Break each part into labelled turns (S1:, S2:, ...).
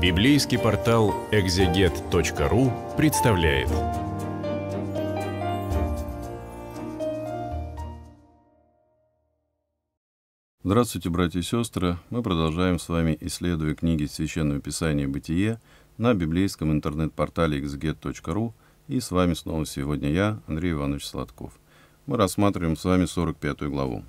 S1: Библейский портал экзегет.ру представляет. Здравствуйте, братья и сестры! Мы продолжаем с вами исследуя книги Священного Писания «Бытие» на библейском интернет-портале exeget.ru. И с вами снова сегодня я, Андрей Иванович Сладков. Мы рассматриваем с вами 45 главу.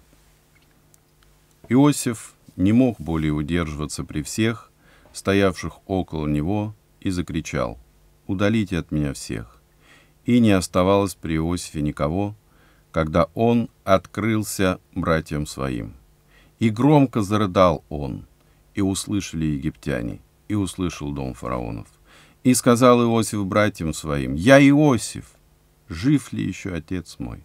S1: Иосиф не мог более удерживаться при всех, стоявших около него, и закричал «Удалите от меня всех!» И не оставалось при Иосифе никого, когда он открылся братьям своим. И громко зарыдал он, и услышали египтяне, и услышал дом фараонов. И сказал Иосиф братьям своим, «Я Иосиф! Жив ли еще отец мой?»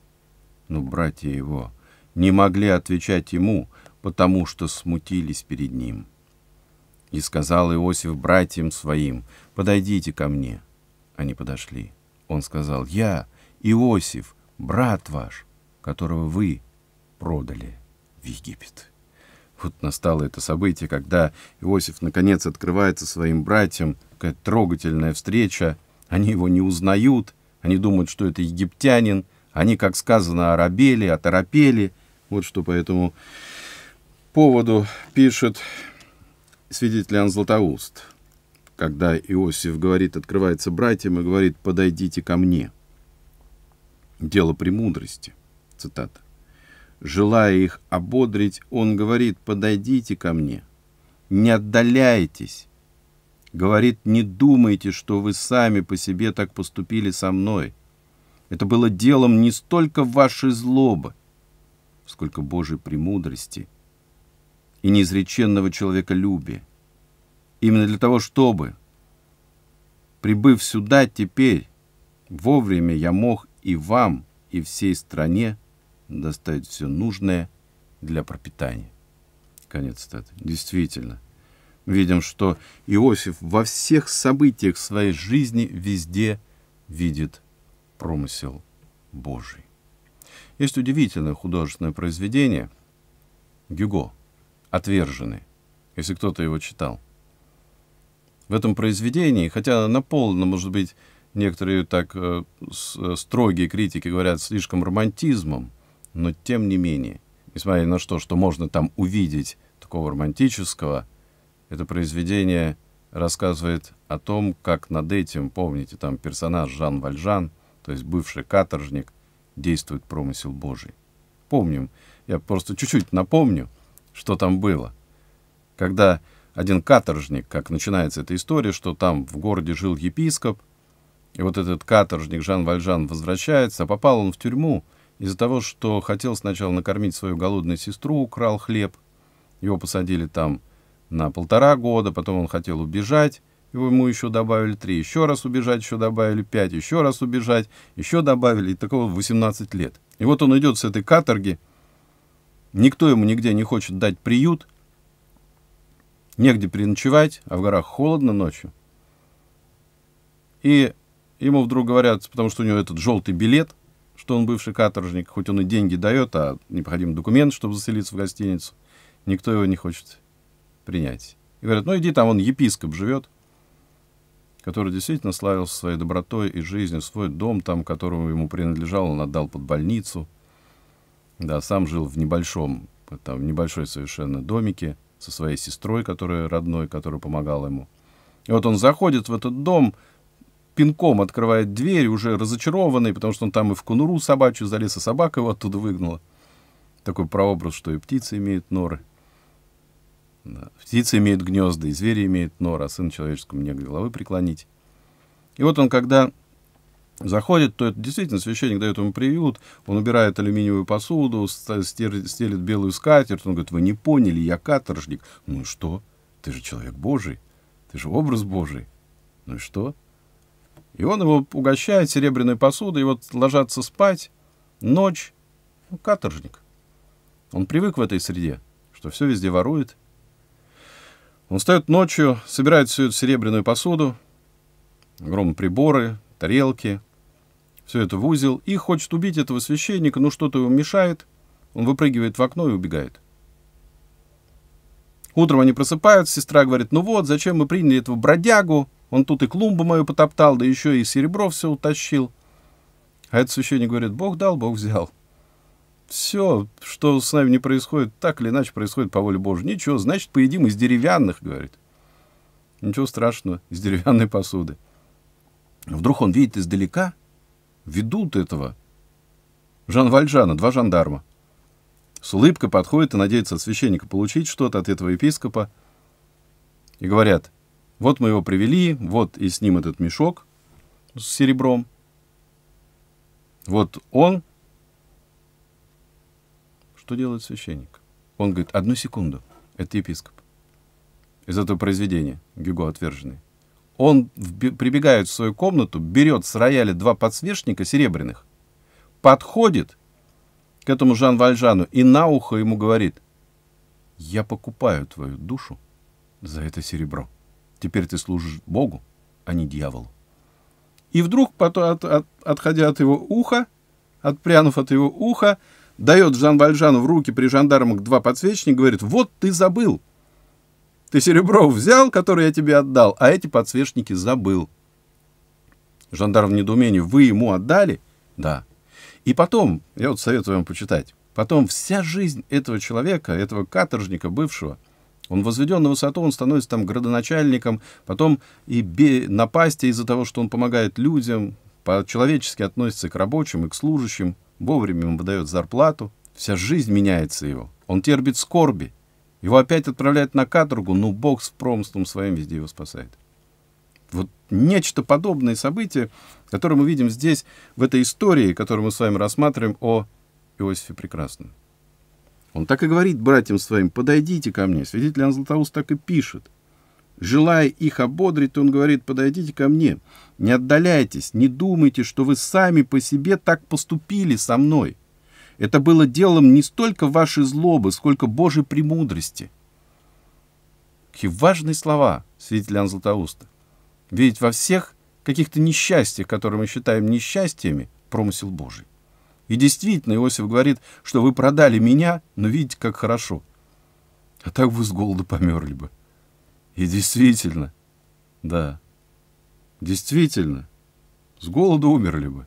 S1: Но братья его не могли отвечать ему, потому что смутились перед ним. И сказал Иосиф братьям своим, «Подойдите ко мне». Они подошли. Он сказал, «Я, Иосиф, брат ваш, которого вы продали в Египет». Вот настало это событие, когда Иосиф наконец открывается своим братьям, какая трогательная встреча. Они его не узнают, они думают, что это египтянин, они, как сказано, оробели, оторопели. Вот что по этому поводу пишет свидетель Иоанн Златоуст, когда Иосиф говорит, открывается братьям и говорит, подойдите ко мне. Дело премудрости, цитата. Желая их ободрить, он говорит, подойдите ко мне, не отдаляйтесь. Говорит, не думайте, что вы сами по себе так поступили со мной. Это было делом не столько вашей злобы, сколько Божьей премудрости – и неизреченного человеколюбия. Именно для того, чтобы, прибыв сюда теперь, вовремя я мог и вам, и всей стране доставить все нужное для пропитания. Конец цитаты. Действительно, видим, что Иосиф во всех событиях своей жизни везде видит промысел Божий. Есть удивительное художественное произведение Гюго – отвержены, если кто-то его читал. В этом произведении, хотя на полно, может быть, некоторые так э, э, строгие критики говорят слишком романтизмом, но тем не менее, несмотря на то, что можно там увидеть такого романтического, это произведение рассказывает о том, как над этим, помните, там персонаж Жан Вальжан, то есть бывший каторжник, действует промысел Божий. Помним, я просто чуть-чуть напомню – что там было. Когда один каторжник, как начинается эта история, что там в городе жил епископ, и вот этот каторжник Жан Вальжан возвращается, а попал он в тюрьму из-за того, что хотел сначала накормить свою голодную сестру, украл хлеб. Его посадили там на полтора года, потом он хотел убежать, его ему еще добавили три, еще раз убежать, еще добавили пять, еще раз убежать, еще добавили, и такого 18 лет. И вот он идет с этой каторги, Никто ему нигде не хочет дать приют, негде переночевать, а в горах холодно ночью. И ему вдруг говорят, потому что у него этот желтый билет, что он бывший каторжник, хоть он и деньги дает, а необходим документ, чтобы заселиться в гостиницу. Никто его не хочет принять. И говорят, ну иди там, он епископ живет, который действительно славился своей добротой и жизнью, свой дом там, которому ему принадлежал, он отдал под больницу – да, сам жил в небольшом, там, в небольшой совершенно домике со своей сестрой, которая родной, которая помогала ему. И вот он заходит в этот дом, пинком открывает дверь, уже разочарованный, потому что он там и в конуру собачью залез, а собака его оттуда выгнала. Такой прообраз, что и птицы имеют норы. Да. Птицы имеют гнезда, и звери имеют норы, а сын человеческому негде головы преклонить. И вот он, когда заходит, то это действительно священник дает ему приют, он убирает алюминиевую посуду, стелит, белую скатерть, он говорит, вы не поняли, я каторжник. Ну и что? Ты же человек Божий, ты же образ Божий. Ну и что? И он его угощает серебряной посудой, и вот ложатся спать, ночь, ну, каторжник. Он привык в этой среде, что все везде ворует. Он встает ночью, собирает всю эту серебряную посуду, огромные приборы, тарелки, все это в узел и хочет убить этого священника, но что-то ему мешает. Он выпрыгивает в окно и убегает. Утром они просыпаются, сестра говорит, ну вот, зачем мы приняли этого бродягу? Он тут и клумбу мою потоптал, да еще и серебро все утащил. А этот священник говорит, Бог дал, Бог взял. Все, что с нами не происходит, так или иначе происходит по воле Божьей. Ничего, значит, поедим из деревянных, говорит. Ничего страшного, из деревянной посуды. Вдруг он видит издалека — ведут этого Жан Вальжана, два жандарма. С улыбкой подходит и надеется от священника получить что-то от этого епископа. И говорят, вот мы его привели, вот и с ним этот мешок с серебром. Вот он. Что делает священник? Он говорит, одну секунду, это епископ. Из этого произведения Гюго отверженный. Он прибегает в свою комнату, берет с рояля два подсвечника серебряных, подходит к этому Жан Вальжану и на ухо ему говорит, «Я покупаю твою душу за это серебро. Теперь ты служишь Богу, а не дьяволу». И вдруг, потом, от, от, отходя от его уха, отпрянув от его уха, дает Жан Вальжану в руки при жандармах два подсвечника, говорит, «Вот ты забыл, ты серебро взял, которое я тебе отдал, а эти подсвечники забыл. Жандарм в недоумении. Вы ему отдали? Да. И потом, я вот советую вам почитать, потом вся жизнь этого человека, этого каторжника бывшего, он возведен на высоту, он становится там градоначальником, потом и бе- из-за того, что он помогает людям, по-человечески относится к рабочим и к служащим, вовремя им выдает зарплату. Вся жизнь меняется его. Он терпит скорби, его опять отправляют на каторгу, но ну, Бог с промством своим везде его спасает. Вот нечто подобное событие, которое мы видим здесь, в этой истории, которую мы с вами рассматриваем о Иосифе Прекрасном. Он так и говорит братьям своим, подойдите ко мне. Свидетель Иоанн Златоуст так и пишет. Желая их ободрить, он говорит, подойдите ко мне, не отдаляйтесь, не думайте, что вы сами по себе так поступили со мной. Это было делом не столько вашей злобы, сколько Божьей премудрости. Какие важные слова, свидетель Иоанн Златоуста. Ведь во всех каких-то несчастьях, которые мы считаем несчастьями, промысел Божий. И действительно, Иосиф говорит, что вы продали меня, но видите, как хорошо. А так вы с голода померли бы. И действительно, да, действительно, с голода умерли бы.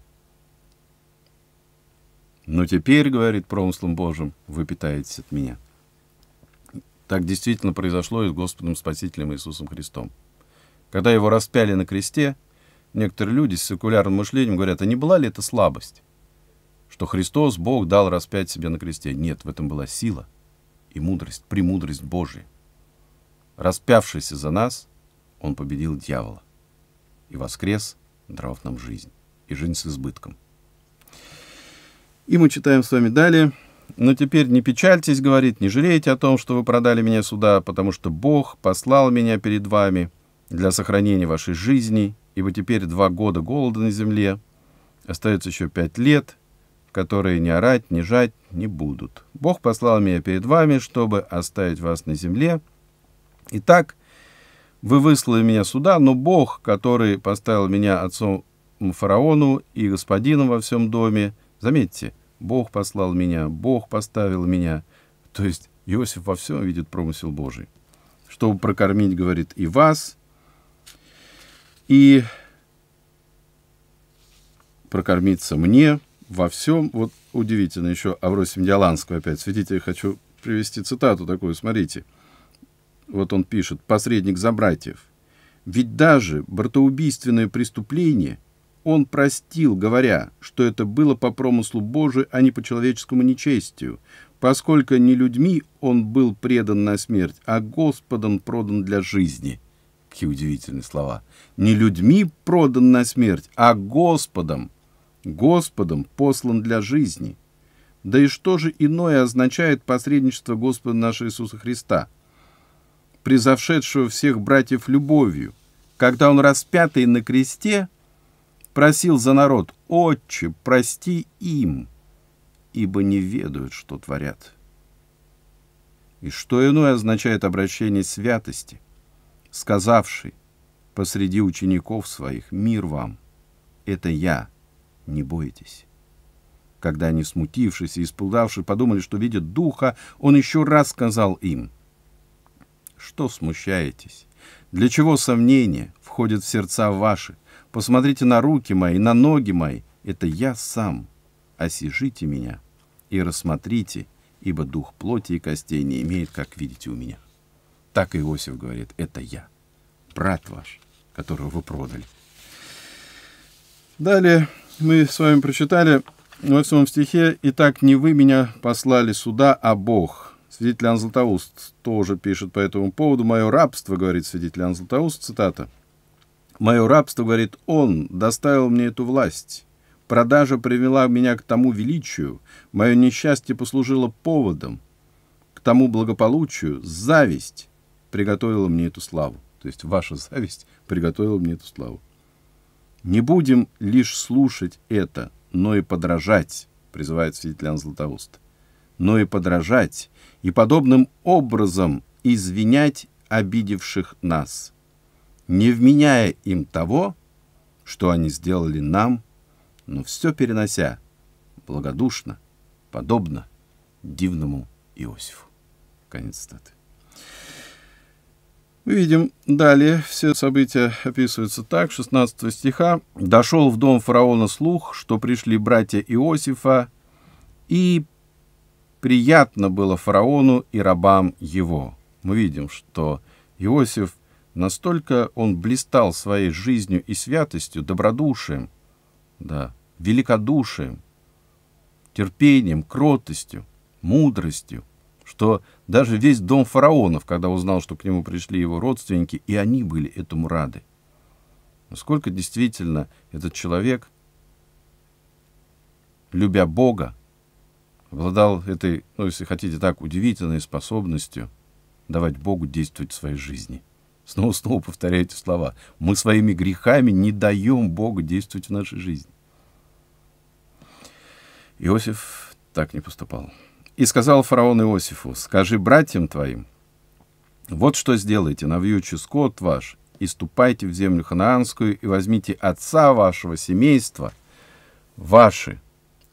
S1: Но «Ну, теперь, говорит, промыслом Божьим вы питаетесь от меня. Так действительно произошло и с Господом Спасителем Иисусом Христом. Когда его распяли на кресте, некоторые люди с секулярным мышлением говорят, а не была ли это слабость? Что Христос, Бог, дал распять себя на кресте. Нет, в этом была сила и мудрость, премудрость Божия. Распявшийся за нас, он победил дьявола и воскрес, даровав нам жизнь, и жизнь с избытком. И мы читаем с вами далее. «Но теперь не печальтесь, — говорит, — не жалейте о том, что вы продали меня сюда, потому что Бог послал меня перед вами для сохранения вашей жизни, ибо теперь два года голода на земле, остается еще пять лет, которые ни орать, ни жать не будут. Бог послал меня перед вами, чтобы оставить вас на земле. Итак, вы выслали меня сюда, но Бог, который поставил меня отцом фараону и господином во всем доме, заметьте — Бог послал меня, Бог поставил меня. То есть Иосиф во всем видит промысел Божий. Чтобы прокормить, говорит, и вас, и прокормиться мне во всем. Вот удивительно еще Авросим Диаланского опять. Свидите, я хочу привести цитату такую, смотрите. Вот он пишет, посредник за братьев. Ведь даже братоубийственное преступление – он простил, говоря, что это было по промыслу Божию, а не по человеческому нечестию, поскольку не людьми он был предан на смерть, а Господом продан для жизни». Какие удивительные слова. «Не людьми продан на смерть, а Господом, Господом послан для жизни». Да и что же иное означает посредничество Господа нашего Иисуса Христа, призавшедшего всех братьев любовью, когда Он распятый на кресте – просил за народ, «Отче, прости им, ибо не ведают, что творят». И что иное означает обращение святости, сказавший посреди учеников своих, «Мир вам, это я, не бойтесь». Когда они, смутившись и испугавшись, подумали, что видят духа, он еще раз сказал им, «Что смущаетесь? Для чего сомнение входит в сердца ваши? Посмотрите на руки мои, на ноги мои. Это я сам. Осижите меня и рассмотрите, ибо дух плоти и костей не имеет, как видите у меня. Так Иосиф говорит, это я, брат ваш, которого вы продали. Далее мы с вами прочитали в 8 стихе «Итак, не вы меня послали сюда, а Бог». Свидетель Анзлатоуст тоже пишет по этому поводу. «Мое рабство, — говорит свидетель Анзлатоуст, — цитата — Мое рабство, говорит он, доставил мне эту власть. Продажа привела меня к тому величию, мое несчастье послужило поводом, к тому благополучию, зависть приготовила мне эту славу. То есть ваша зависть приготовила мне эту славу. Не будем лишь слушать это, но и подражать, призывает святитель Златоуст, но и подражать, и подобным образом извинять обидевших нас – не вменяя им того, что они сделали нам, но все перенося благодушно, подобно дивному Иосифу. Конец статы. Мы видим далее, все события описываются так, 16 стиха. «Дошел в дом фараона слух, что пришли братья Иосифа, и приятно было фараону и рабам его». Мы видим, что Иосиф – Настолько он блистал своей жизнью и святостью, добродушием, да, великодушием, терпением, кротостью, мудростью, что даже весь дом фараонов, когда узнал, что к нему пришли его родственники, и они были этому рады. Насколько действительно этот человек, любя Бога, обладал этой, ну, если хотите так, удивительной способностью давать Богу действовать в своей жизни. Снова-снова повторяю эти слова. Мы своими грехами не даем Богу действовать в нашей жизни. Иосиф так не поступал. И сказал фараон Иосифу, скажи братьям твоим, вот что сделайте, навьючи скот ваш, и ступайте в землю ханаанскую, и возьмите отца вашего семейства, ваши,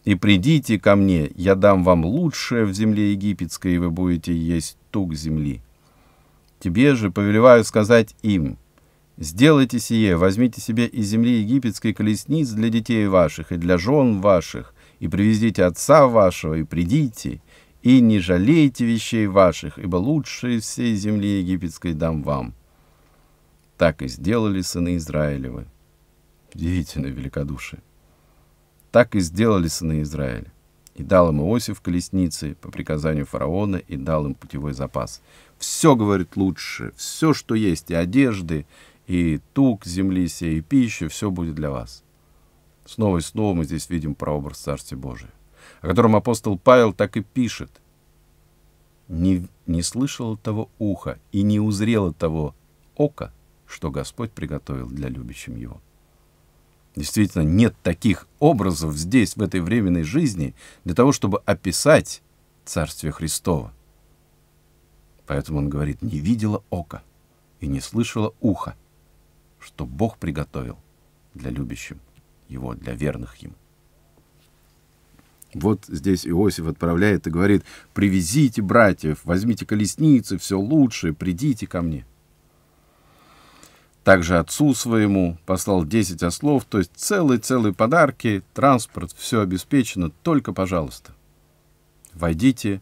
S1: и придите ко мне, я дам вам лучшее в земле египетской, и вы будете есть тук земли. Тебе же повелеваю сказать им, сделайте сие, возьмите себе из земли египетской колесниц для детей ваших и для жен ваших, и привезите отца вашего, и придите, и не жалейте вещей ваших, ибо лучшие всей земли египетской дам вам. Так и сделали сыны Израилевы. Удивительное великодушие. Так и сделали сыны Израиля. И дал им Иосиф колесницы по приказанию фараона, и дал им путевой запас — все, говорит, лучше. Все, что есть, и одежды, и тук земли сей, и пища, все будет для вас. Снова и снова мы здесь видим прообраз Царствия Божия, о котором апостол Павел так и пишет. «Не, не слышал того уха и не узрело того ока, что Господь приготовил для любящим его». Действительно, нет таких образов здесь, в этой временной жизни, для того, чтобы описать Царствие Христово. Поэтому он говорит, не видела ока и не слышала уха, что Бог приготовил для любящим его, для верных им. Вот здесь Иосиф отправляет и говорит, привезите братьев, возьмите колесницы, все лучшее, придите ко мне. Также отцу своему послал 10 ослов, то есть целые-целые подарки, транспорт, все обеспечено, только, пожалуйста, войдите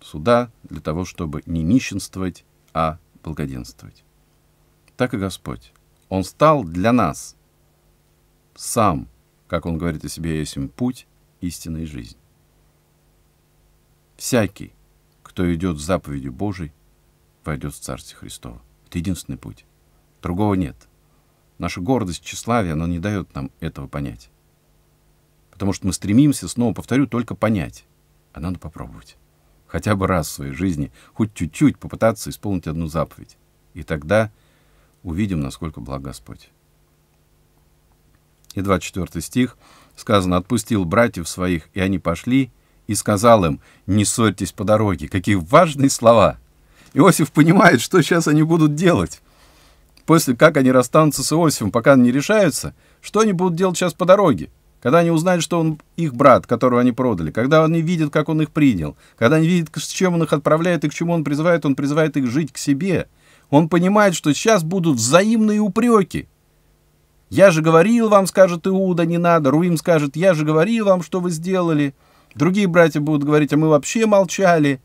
S1: суда для того, чтобы не нищенствовать, а благоденствовать. Так и Господь. Он стал для нас сам, как Он говорит о себе, есть им путь, истина и жизнь. Всякий, кто идет в заповеди Божией, войдет в Царствие Христово. Это единственный путь. Другого нет. Наша гордость, тщеславие, она не дает нам этого понять. Потому что мы стремимся, снова повторю, только понять. А надо попробовать хотя бы раз в своей жизни, хоть чуть-чуть попытаться исполнить одну заповедь. И тогда увидим, насколько благ Господь. И 24 стих сказано, «Отпустил братьев своих, и они пошли, и сказал им, не ссорьтесь по дороге». Какие важные слова! Иосиф понимает, что сейчас они будут делать. После как они расстанутся с Иосифом, пока они не решаются, что они будут делать сейчас по дороге? когда они узнают, что он их брат, которого они продали, когда они видят, как он их принял, когда они видят, с чем он их отправляет и к чему он призывает, он призывает их жить к себе. Он понимает, что сейчас будут взаимные упреки. «Я же говорил вам, — скажет Иуда, — не надо». Руим скажет, «Я же говорил вам, что вы сделали». Другие братья будут говорить, «А мы вообще молчали».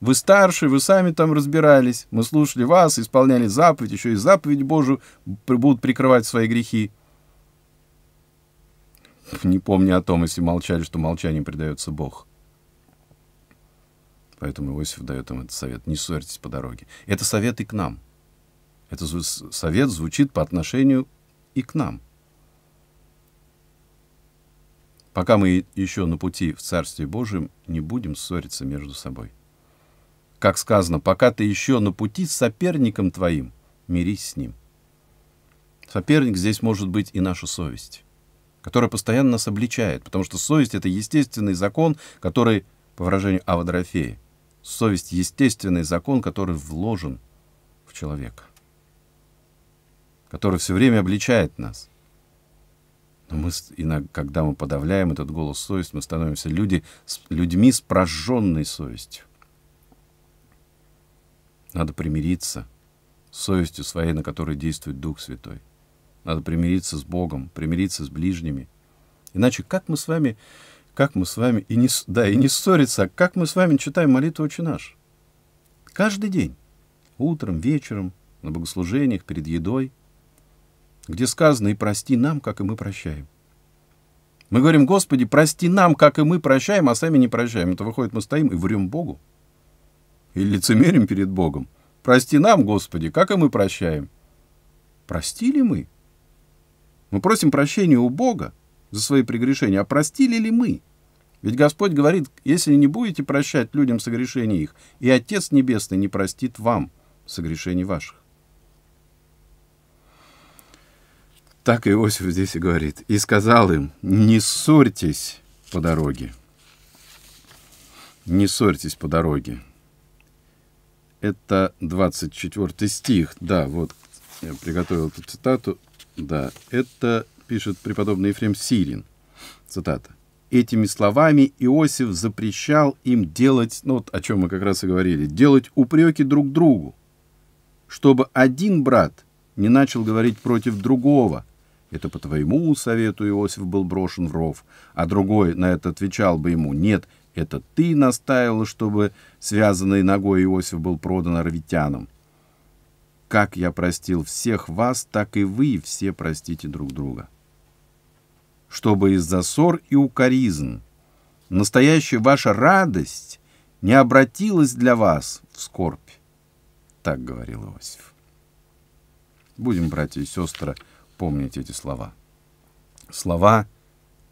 S1: Вы старше, вы сами там разбирались. Мы слушали вас, исполняли заповедь, еще и заповедь Божию будут прикрывать свои грехи. не помня о том, если молчали, что молчанием предается Бог. Поэтому Иосиф дает им этот совет. Не ссорьтесь по дороге. Это совет и к нам. Этот совет звучит по отношению и к нам. Пока мы еще на пути в Царствие Божьем, не будем ссориться между собой. Как сказано, пока ты еще на пути с соперником твоим, мирись с ним. Соперник здесь может быть и наша совесть которая постоянно нас обличает, потому что совесть — это естественный закон, который, по выражению Авадрофея, совесть — естественный закон, который вложен в человека, который все время обличает нас. Но мы, иногда, когда мы подавляем этот голос совести, мы становимся люди, людьми с прожженной совестью. Надо примириться с совестью своей, на которой действует Дух Святой. Надо примириться с Богом, примириться с ближними. Иначе как мы с вами, как мы с вами, и не, да, и не ссориться, а как мы с вами читаем молитву «Отче наш»? Каждый день, утром, вечером, на богослужениях, перед едой, где сказано «И прости нам, как и мы прощаем». Мы говорим, Господи, прости нам, как и мы прощаем, а сами не прощаем. Это выходит, мы стоим и врем Богу. И лицемерим перед Богом. Прости нам, Господи, как и мы прощаем. Простили мы? Мы просим прощения у Бога за свои прегрешения, а простили ли мы? Ведь Господь говорит, если не будете прощать людям согрешения их, и Отец Небесный не простит вам согрешений ваших. Так Иосиф здесь и говорит. «И сказал им, не ссорьтесь по дороге». «Не ссорьтесь по дороге». Это 24 стих. Да, вот я приготовил эту цитату. Да, это пишет преподобный Ефрем Сирин. Цитата. Этими словами Иосиф запрещал им делать, ну вот о чем мы как раз и говорили, делать упреки друг другу, чтобы один брат не начал говорить против другого. Это по твоему совету Иосиф был брошен в ров, а другой на это отвечал бы ему, нет, это ты настаивал, чтобы связанный ногой Иосиф был продан ровитянам как я простил всех вас, так и вы все простите друг друга. Чтобы из-за ссор и укоризн настоящая ваша радость не обратилась для вас в скорбь. Так говорил Иосиф. Будем, братья и сестры, помнить эти слова. Слова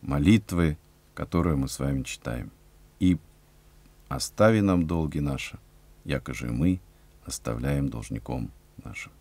S1: молитвы, которые мы с вами читаем. И остави нам долги наши, якоже мы оставляем должником нашим.